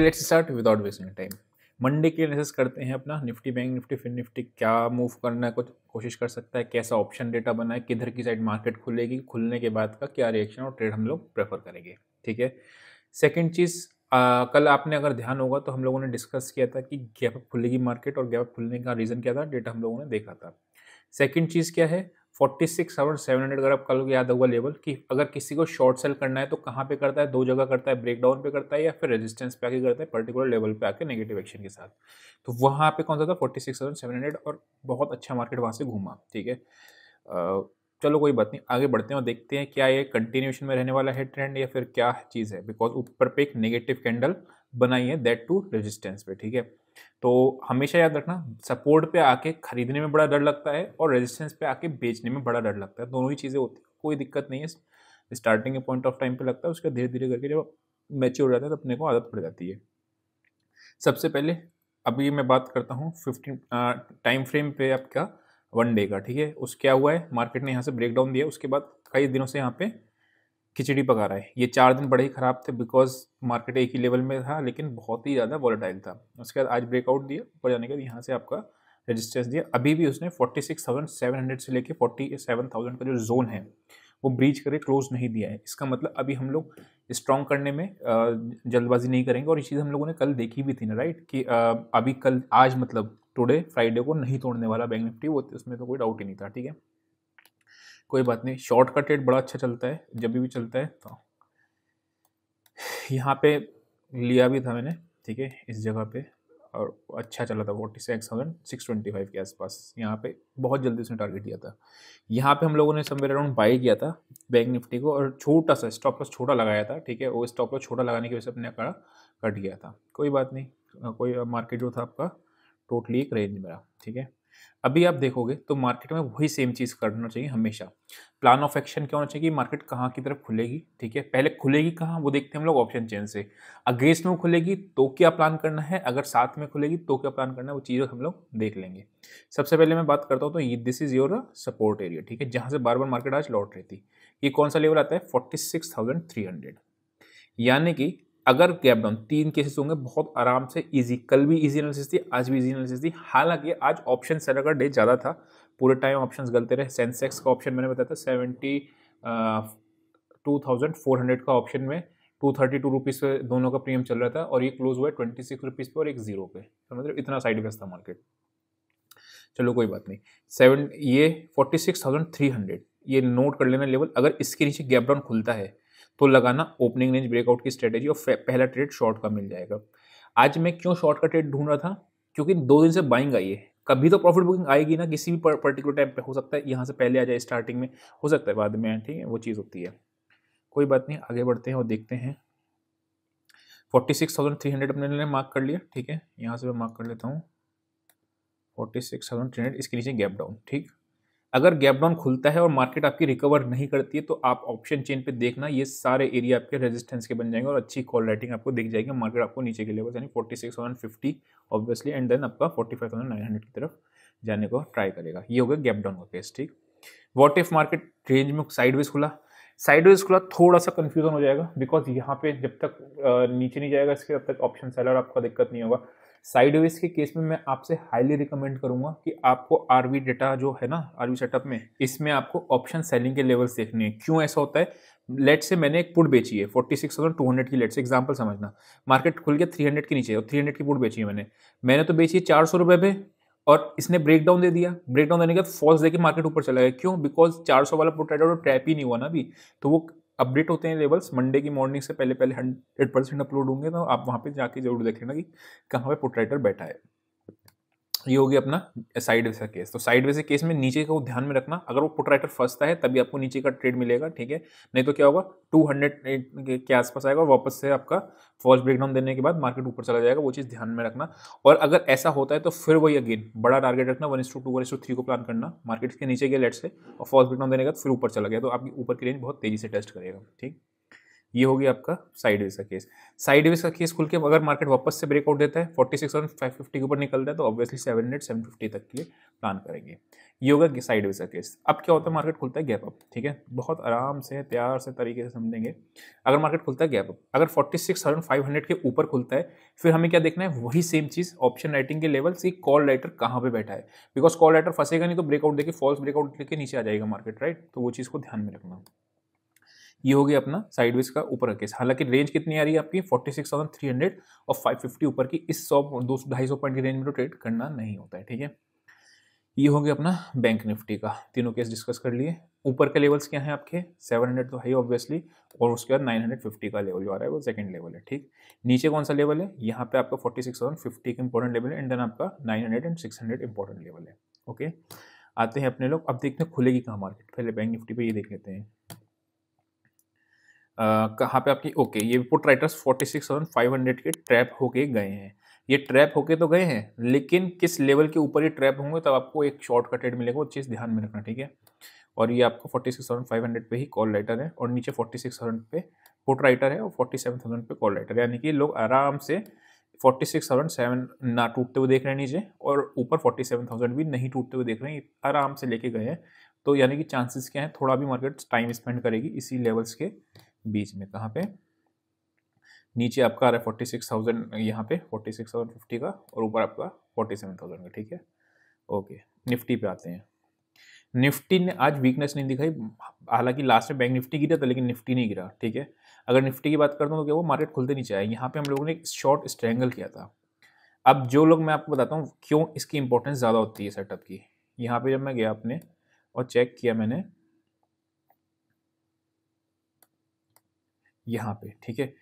okay let's start without wasting time Monday के analysis करते हैं अपना निफ्टी बैंक निफ्टी फिर निफ्टी क्या मूव करना है कुछ कोशिश कर सकता है कैसा ऑप्शन डेटा बना है किधर की साइड मार्केट खुलेगी खुलने के बाद का क्या रिएक्शन और ट्रेड हम लोग प्रेफर करेंगे ठीक है सेकेंड चीज़ आ, कल आपने अगर ध्यान होगा तो हम लोगों ने डिस्कस किया था कि गैप खुलेगी मार्केट और गैप खुलने का रीज़न क्या था डेटा हम लोगों ने देखा था सेकेंड चीज़ क्या है forty six thousand seven hundred अगर आप कल याद होगा लेवल कि अगर किसी को शॉर्ट सेल करना है तो कहाँ पे करता है दो जगह करता है ब्रेकडाउन पे करता है या फिर रेजिस्टेंस पे आके करता है पर्टिकुलर लेवल पे आके नेगेटिव एक्शन के साथ तो वहाँ पे कौन सा था forty six thousand seven hundred और बहुत अच्छा मार्केट वहाँ से घूमा ठीक है चलो कोई बात नहीं आगे बढ़ते हैं और देखते हैं क्या ये कंटिन्यूशन में रहने वाला है ट्रेंड या फिर क्या चीज़ है बिकॉज ऊपर पे एक नेगेटिव कैंडल बनाई है दैट टू रेजिस्टेंस पे ठीक है तो हमेशा याद रखना सपोर्ट पे आके खरीदने में बड़ा डर लगता है और रेजिस्टेंस पे आके बेचने में बड़ा डर लगता है दोनों ही चीज़ें होती हैं कोई दिक्कत नहीं है स्टार्टिंग के पॉइंट ऑफ टाइम पे लगता है उसका धीरे धीरे करके जब मैच्योर रहता है तो अपने को आदत पड़ जाती है सबसे पहले अभी मैं बात करता हूँ फिफ्टीन टाइम फ्रेम पे आपका वन डे का ठीक है उस क्या हुआ है मार्केट ने यहाँ से ब्रेक डाउन दिया उसके बाद कई दिनों से यहाँ पे खिचड़ी पका रहा है ये चार दिन बड़े ही ख़राब थे बिकॉज मार्केट एक ही लेवल में था लेकिन बहुत ही ज़्यादा वॉलेटाइल था उसके बाद आज ब्रेकआउट दिया ऊपर जाने के बाद यहाँ से आपका रजिस्टेंस दिया अभी भी उसने forty six thousand seven hundred से लेके थाउजेंड का जो जोन है वो ब्रीच करके क्लोज नहीं दिया है इसका मतलब अभी हम लोग स्ट्रॉन्ग करने में जल्दबाजी नहीं करेंगे और ये चीज़ हम लोगों ने कल देखी भी थी ना राइट कि अभी कल आज मतलब टुडे फ्राइडे को नहीं तोड़ने वाला बैंक निफ्टी वो उसमें तो कोई डाउट ही नहीं था ठीक है कोई बात नहीं शॉर्ट का ट्रेड बड़ा अच्छा चलता है जब भी चलता है तो यहाँ पे लिया भी था मैंने ठीक है इस जगह पे और अच्छा चला था forty six thousand six twenty five के आसपास यहाँ पे बहुत जल्दी उसने टारगेट दिया था यहाँ पे हम लोगों ने समवेयर अराउंड बाई किया था बैंक निफ्टी को और छोटा सा स्टॉप लॉस छोटा लगाया था ठीक है वो स्टॉप लॉस छोटा लगाने की वजह से अपने कड़ा कट गया था कोई बात नहीं कोई मार्केट जो था आपका टोटली एक रेंज मेरा ठीक है अभी आप देखोगे तो मार्केट में वही सेम चीज़ करना चाहिए हमेशा प्लान ऑफ एक्शन क्या होना चाहिए कि मार्केट कहाँ की तरफ खुलेगी ठीक है पहले खुलेगी कहाँ वो देखते हैं हम लोग ऑप्शन चेन से अगेंस्ट में खुलेगी तो क्या प्लान करना है अगर साथ में खुलेगी तो क्या प्लान करना है वो चीज हम लोग देख लेंगे सबसे पहले मैं बात करता हूँ तो ये this is your support area ठीक है जहाँ से बार बार मार्केट आज लौट रही थी ये कौन सा लेवल आता है forty six thousand three hundred यानी कि अगर गैप डाउन तीन केसेस होंगे बहुत आराम से इजी कल भी इजी एनालिसिस थी आज भी इजी एनालिसिस थी हालांकि आज ऑप्शन सेलर का डे ज़्यादा था पूरे टाइम ऑप्शन गलते रहे सेंसेक्स का ऑप्शन मैंने बताया था seventy two thousand four hundred का ऑप्शन में टू थर्टी टू रुपीज़ पे दोनों का प्रीमियम चल रहा था और ये क्लोज हुआ है ट्वेंटी सिक्स रुपीज़ पे और एक जीरो पे तो मतलब इतना साइड वेस्ट था मार्केट चलो कोई बात नहीं सेवन ये forty six thousand three hundred ये नोट कर लेना लेवल अगर इसके नीचे गैप डाउन खुलता है तो लगाना ओपनिंग रेंज ब्रेकआउट की स्ट्रेटेजी और पहला ट्रेड शॉर्ट का मिल जाएगा आज मैं क्यों शॉर्ट का ट्रेड ढूंढ रहा था क्योंकि दो दिन से बाइंग आई है कभी तो प्रॉफिट बुकिंग आएगी ना किसी भी पर्टिकुलर टाइम पे हो सकता है यहाँ से पहले आ जाए स्टार्टिंग में हो सकता है बाद में ठीक है वो चीज़ होती है कोई बात नहीं आगे बढ़ते हैं और देखते हैं forty six thousand three hundred अपने मार्क कर लिया ठीक है यहाँ से मैं मार्क कर लेता हूँ forty six thousand three hundred इसके नीचे गैप डाउन ठीक अगर गैप डाउन खुलता है और मार्केट आपकी रिकवर नहीं करती है तो आप ऑप्शन चेन पे देखना ये सारे एरिया आपके रेजिस्टेंस के बन जाएंगे और अच्छी कॉल राइटिंग आपको दिख जाएगी मार्केट आपको नीचे के लेवल यानी forty six thousand fifty obviously and then आपका forty five thousand nine hundred की तरफ जाने को ट्राई करेगा ये हो गया गैप डाउन का केस ठीक वॉट इफ मार्केट रेंज में साइडवेज खुला साइडवेज खुला थोड़ा सा कन्फ्यूजन हो जाएगा बिकॉज यहाँ पे जब तक नीचे नहीं जाएगा इसके तब तक ऑप्शन सेलर आपका दिक्कत नहीं होगा साइडवेज के केस में मैं आपसे हाईली रिकमेंड करूंगा कि आपको आरवी डेटा जो है ना आरवी सेटअप में इसमें आपको ऑप्शन सेलिंग के लेवल्स देखने हैं क्यों ऐसा होता है लेट से मैंने एक पुट बेची है forty six thousand two hundred की लेट से एग्जाम्पल समझना मार्केट खुल गया थ्री हंड्रेड के नीचे और थ्री हंड्रेड की पुट बेची है मैंने मैंने तो बेची है चार सौ रुपये पे और इसने ब्रेक डाउन दे दिया ब्रेक डाउन देने के बाद फॉल्स देकर मार्केट ऊपर चला गया क्यों बिकॉज चार सौ वाला प्रोटेक्टर तो ट्रैप ही नहीं हुआ ना अभी तो वो अपडेट होते हैं लेवल्स मंडे की मॉर्निंग से पहले पहले हंड्रेड परसेंट अपलोड होंगे तो आप वहाँ पे जाके जरूर देख लेना कि कहाँ पे पोर्ट्रेटर बैठा है ये होगी अपना साइड वेसा केस तो साइड वे केस में नीचे को ध्यान में रखना अगर वो पुट राइटर फंसता है तभी आपको नीचे का ट्रेड मिलेगा ठीक है नहीं तो क्या होगा टू हंड्रेड के आसपास आएगा और वापस से आपका फॉल्स ब्रेकडाउन देने के बाद मार्केट ऊपर चला जाएगा वो चीज़ ध्यान में रखना और अगर ऐसा होता है तो फिर वही अगेन बड़ा टारगेट रखना one two two one two three को प्लान करना मार्केट के नीचे गया लेट से और फॉल्स ब्रेकडाउन देने के बाद फिर ऊपर चला गया तो आपकी ऊपर की रेंज बहुत तेज़ी से टेस्ट करेगा ठीक ये हो गया आपका साइडवेज का केस साइडवेज का केस खुल के अगर मार्केट वापस से ब्रेकआउट देता है फोर्टी सिक्स फाइव फिफ्टी के ऊपर निकलता है तो obviously seven hundred seven fifty तक के लिए प्लान करेंगे ये होगा साइडवेज का केस अब क्या होता है मार्केट खुलता है गैप अप ठीक है बहुत आराम से प्यार से तरीके से समझेंगे अगर मार्केट खुलता है गैप अप अगर forty six thousand five hundred के ऊपर खुलता है फिर हमें क्या देखना है वही सेम चीज़ ऑप्शन राइटिंग के लेवल से कॉल राइटर कहाँ पर बैठा है बिकॉज कॉल राइटर फंसेगा नहीं तो ब्रेकआउट देखिए फॉल्स ब्रेकआउट लेके नीचे आ जाएगा मार्केट राइट तो वो चीज़ को ध्यान में रखना ये हो गया अपना साइडवेज का ऊपर का केस हालांकि रेंज कितनी आ रही है आपकी forty six thousand three hundred और फाइव फिफ्टी ऊपर की इस सौ दो सौ ढाई सौ पॉइंट की रेंज में तो ट्रेड करना नहीं होता है ठीक है ये हो गया अपना बैंक निफ्टी का तीनों केस डिस्कस कर लिए ऊपर के लेवल्स क्या हैं आपके 700 तो है ऑब्वियसली और उसके बाद 950 का लेवल जो आ रहा है वो सेकंड लेवल है ठीक नीचे कौन सा लेवल है यहाँ पे आपका 46,050 का इंपॉर्टेंट लेवल है एंड देन आपका 900 एंड 600 इंपॉर्टेंट लेवल है ओके आते हैं अपने लोग अब देखते हैं खुलेगी कहाँ मार्केट पहले बैंक निफ्टी पे ये देख लेते हैं कहाँ पे आपकी ओके ये put writers forty six thousand five hundred के ट्रैप होके गए हैं ये ट्रैप होके तो गए हैं लेकिन किस लेवल के ऊपर ये ट्रैप होंगे तब आपको एक शॉर्ट का मिलेगा वो चीज़ ध्यान में रखना ठीक है और ये आपको forty six thousand five hundred पर ही कॉल राइटर है और नीचे फोर्टी सिक्स थाउजेंड पे पुट राइटर है और फोर्टी सेवन थाउजेंड पे कॉल राइटर है यानी कि लोग आराम से फोर्टी सिक्स थाउजेंड सेवन ना टूटते हुए देख रहे हैं नीचे और ऊपर फोर्टी सेवन थाउजेंड भी नहीं टूटते हुए देख रहे हैं आराम से लेके गए हैं तो यानी कि चांसेस क्या हैं थोड़ा भी मार्केट टाइम स्पेंड करेगी इसी लेवल्स के बीच में कहाँ पे नीचे आपका आ रहा है फोर्टी सिक्स थाउजेंड यहाँ पे फोर्टी सिक्स थाउजेंड फिफ्टी का और ऊपर आपका फोर्टी सेवन थाउजेंड का ठीक है ओके निफ्टी पे आते हैं निफ्टी ने आज वीकनेस नहीं दिखाई हालांकि लास्ट में बैंक निफ्टी गिरा था लेकिन निफ्टी नहीं गिरा ठीक है अगर निफ्टी की बात करता हूँ तो क्या वो मार्केट खुलते नहीं चाहिए यहाँ पे हम लोगों ने शॉर्ट स्ट्रैंगल किया था अब जो लोग मैं आपको बताता हूँ क्यों इसकी इंपॉर्टेंस ज़्यादा होती है सेटअप की यहाँ पे जब मैं गया अपने और चेक किया मैंने यहाँ पे ठीक है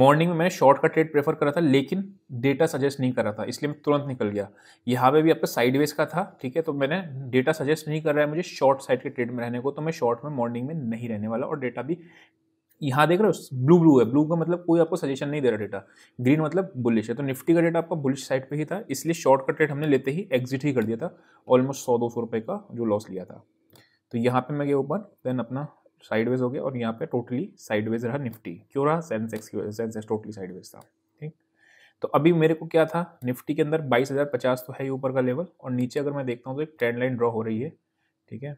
मॉर्निंग में मैंने शॉर्ट का ट्रेड प्रेफर करा था लेकिन डेटा सजेस्ट नहीं करा था इसलिए मैं तुरंत निकल गया यहाँ पे भी आपका साइडवेज का था ठीक है तो मैंने डेटा सजेस्ट नहीं कर रहा है मुझे शॉर्ट साइड के ट्रेड में रहने को तो मैं शॉर्ट में मॉर्निंग में नहीं रहने वाला और डेटा भी यहाँ देख रहे हो ब्लू ब्लू है ब्लू का मतलब कोई आपको सजेशन नहीं दे रहा डेटा ग्रीन मतलब बुलिश है तो निफ्टी का डेटा आपका बुलिश साइड पर ही था इसलिए शॉर्ट का ट्रेड हमने लेते ही एग्जिट ही कर दिया था ऑलमोस्ट सौ दो सौ रुपये का जो लॉस लिया था तो यहाँ पर मैं गया ऊपर देन अपना साइडवेज हो गया और यहाँ पे टोटली साइडवेज रहा निफ्टी क्यों रहा सेंसेक्स की वजह से सेंसेक्स टोटली साइडवेज था ठीक तो अभी मेरे को क्या था निफ्टी के अंदर बाईस हज़ार पचास तो है ही ऊपर का लेवल और नीचे अगर मैं देखता हूँ तो एक ट्रेंड लाइन ड्रॉ हो रही है ठीक है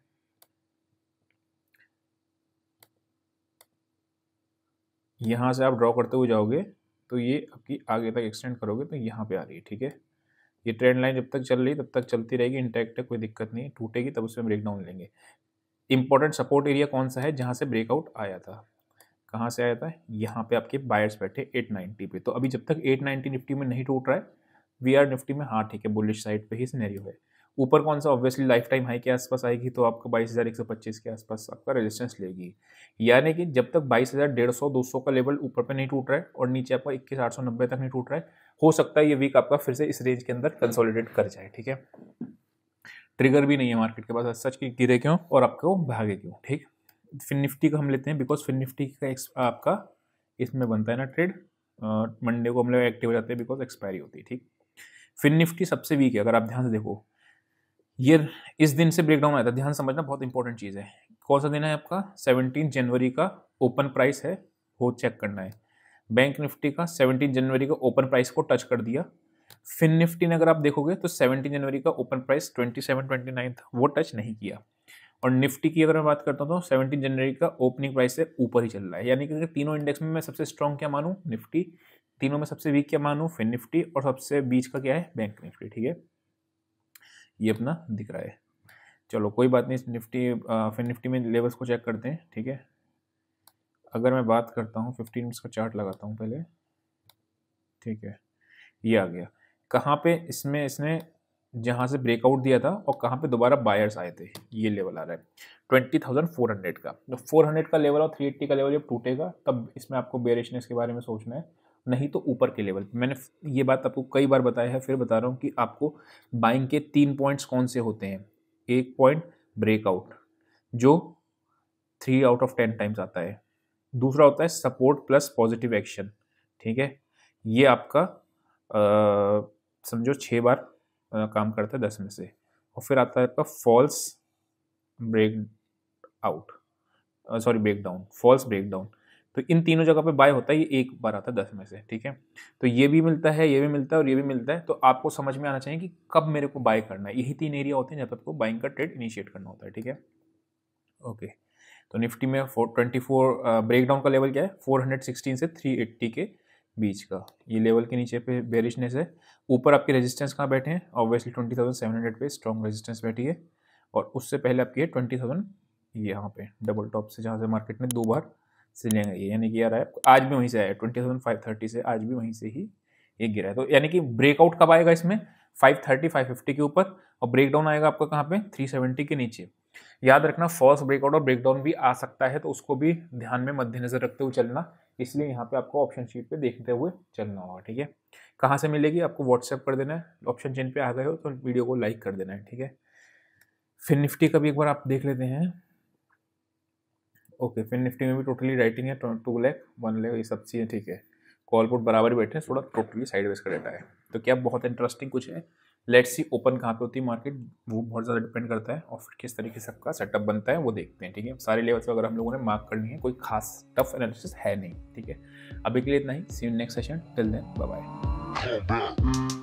यहाँ से आप ड्रॉ करते हुए जाओगे तो ये आपकी आगे तक एक्सटेंड करोगे तो यहाँ पे आ रही है ठीक है ये ट्रेंड लाइन जब तक चल रही तब तक चलती रहेगी इंटैक्ट है कोई दिक्कत नहीं टूटेगी तब उसमें ब्रेक डाउन लेंगे इम्पोर्टेंट सपोर्ट एरिया कौन सा है जहाँ से ब्रेकआउट आया था कहाँ से आया था यहाँ पे आपके बायर्स बैठे 890 पे तो अभी जब तक 890 निफ्टी में नहीं टूट रहा है वी आर निफ्टी में हाँ ठीक है बुलिश साइड पे ही सिनेरियो है ऊपर कौन सा ऑब्वियसली लाइफ टाइम हाई के आसपास आएगी तो आपको बाईस हज़ार एक सौ पच्चीस के आसपास आपका रेजिस्टेंस लेगी यानी कि जब तक बाईस हज़ार डेढ़ सौ दो सौ का लेवल ऊपर पे नहीं टूट रहा है और नीचे आपका इक्कीस आठ सौ नब्बे तक नहीं टूट रहा है हो सकता है ये वीक आपका फिर से इस रेंज के अंदर कंसोलिडेट कर जाए ठीक है ट्रिगर भी नहीं है मार्केट के पास सच की गिरे क्यों और आपको भागे क्यों ठीक फिन निफ्टी को हम लेते हैं बिकॉज फिन निफ्टी का आपका इसमें बनता है ना ट्रेड मंडे को हम लोग एक्टिव हो जाते हैं बिकॉज एक्सपायरी होती है ठीक फिन निफ्टी सबसे वीक है अगर आप ध्यान से देखो ये इस दिन से ब्रेकडाउन आया था ध्यान समझना बहुत इंपॉर्टेंट चीज़ है कौन सा दिन है आपका सेवनटीन जनवरी का ओपन प्राइस है वो चेक करना है बैंक निफ्टी का सेवनटीन जनवरी का ओपन प्राइस को टच कर दिया फिन निफ्टी ने अगर आप देखोगे तो 17 जनवरी का ओपन प्राइस ट्वेंटी था वो टच नहीं किया और निफ्टी की अगर मैं बात करता हूँ तो सेवनटीन जनवरी का ओपनिंग प्राइस से ऊपर ही चल रहा है यानी कि तीनों इंडेक्स में मैं सबसे स्ट्रॉन्ग क्या मानूँ निफ्टी तीनों में सबसे वीक क्या मानूँ फिन निफ्टी और सबसे बीच का क्या है बैंक निफ्टी ठीक है ये अपना दिख रहा है चलो कोई बात नहीं निफ्टी फिन निफ्टी में लेवल्स को चेक करते हैं ठीक है अगर मैं बात करता हूँ फिफ्टीन मिनट्स का चार्ट लगाता हूँ पहले ठीक है ये आ गया कहाँ पे इसमें इसने जहाँ से ब्रेकआउट दिया था और कहाँ पे दोबारा बायर्स आए थे ये लेवल आ रहा है ट्वेंटी थाउजेंड फोर हंड्रेड का जब फोर हंड्रेड का लेवल और थ्री एट्टी का लेवल जब टूटेगा तब इसमें आपको बेरिशनेस के बारे में सोचना है नहीं तो ऊपर के लेवल मैंने ये बात आपको कई बार बताया है फिर बता रहा हूँ कि आपको बाइंग के तीन पॉइंट्स कौन से होते हैं एक पॉइंट ब्रेकआउट जो three out of ten times आता है दूसरा होता है सपोर्ट प्लस पॉजिटिव एक्शन ठीक है ये आपका समझो छः बार काम करता है दस में से और फिर आता है आपका false break out sorry break down false break down तो इन तीनों जगह पे बाय होता है ये एक बार आता है दस में से ठीक है तो ये भी मिलता है ये भी मिलता है और ये भी मिलता है तो आपको समझ में आना चाहिए कि कब मेरे को बाय करना है यही तीन एरिया होते हैं जहाँ पर आपको बाइंग का ट्रेड इनिशिएट करना होता है ठीक है ओके तो निफ्टी में four twenty four break down का लेवल क्या है फोर हंड्रेड सिक्सटीन से थ्री एट्टी के बीच का ये लेवल के नीचे पे बेरिशनेस है ऊपर आपके रेजिस्टेंस कहाँ बैठे हैं obviously twenty thousand seven hundred पे स्ट्रॉन्ग रेजिस्टेंस बैठी है और उससे पहले आपकी है ट्वेंटी थाउजेंड यहाँ पे डबल टॉप से जहाँ से मार्केट में दो बार से लेंगे है यानी कि यार आज भी वहीं से आया ट्वेंटी थाउजेंड फाइव थर्टी से आज भी वहीं से ही ये गिरा है तो यानी कि ब्रेकआउट कब आएगा इसमें फाइव थर्टी फाइव फिफ्टी के ऊपर और ब्रेकडाउन आएगा आपका कहाँ पे थ्री सेवेंटी के नीचे याद रखना फॉल्स ब्रेकआउट और ब्रेकडाउन भी आ सकता है तो उसको भी ध्यान में मद्देनजर रखते हुए चलना इसलिए यहाँ पे आपको ऑप्शन शीट पे देखते हुए चलना होगा ठीक है कहाँ से मिलेगी आपको व्हाट्सएप कर देना है ऑप्शन चेन पे आ गए हो तो वीडियो को लाइक कर देना है ठीक है फिन निफ्टी का भी एक बार आप देख लेते हैं ओके फिन निफ्टी में भी टोटली राइटिंग है टू लैख वन लैख ये सब चीज़ें ठीक है कॉल पुट बराबर बैठे हैं थोड़ा टोटली साइड वेज का डेटा है तो क्या बहुत इंटरेस्टिंग कुछ है लेट सी ओपन कहाँ पे होती है मार्केट वो बहुत ज़्यादा डिपेंड करता है और फिर किस तरीके से आपका सेटअप बनता है वो देखते हैं ठीक है सारे लेवल्स पर अगर हम लोगों ने मार्क करनी है कोई खास टफ एनालिसिस है नहीं ठीक है अभी के लिए इतना ही see next session till then bye